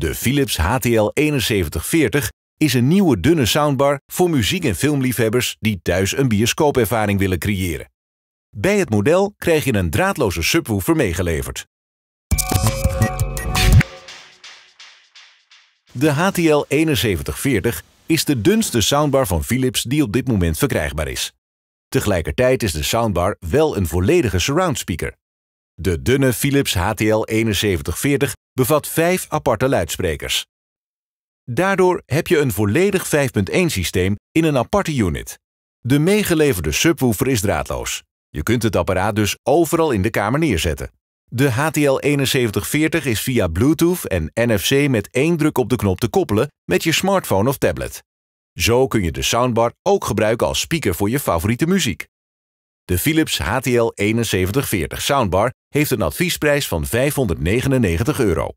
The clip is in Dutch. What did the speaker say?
De Philips HTL 7140 is een nieuwe dunne soundbar voor muziek- en filmliefhebbers die thuis een bioscoopervaring willen creëren. Bij het model krijg je een draadloze subwoofer meegeleverd. De HTL 7140 is de dunste soundbar van Philips die op dit moment verkrijgbaar is. Tegelijkertijd is de soundbar wel een volledige surround speaker. De dunne Philips HTL 7140 bevat vijf aparte luidsprekers. Daardoor heb je een volledig 5.1 systeem in een aparte unit. De meegeleverde subwoofer is draadloos. Je kunt het apparaat dus overal in de kamer neerzetten. De HTL 7140 is via Bluetooth en NFC met één druk op de knop te koppelen met je smartphone of tablet. Zo kun je de soundbar ook gebruiken als speaker voor je favoriete muziek. De Philips HTL 7140 soundbar heeft een adviesprijs van 599 euro.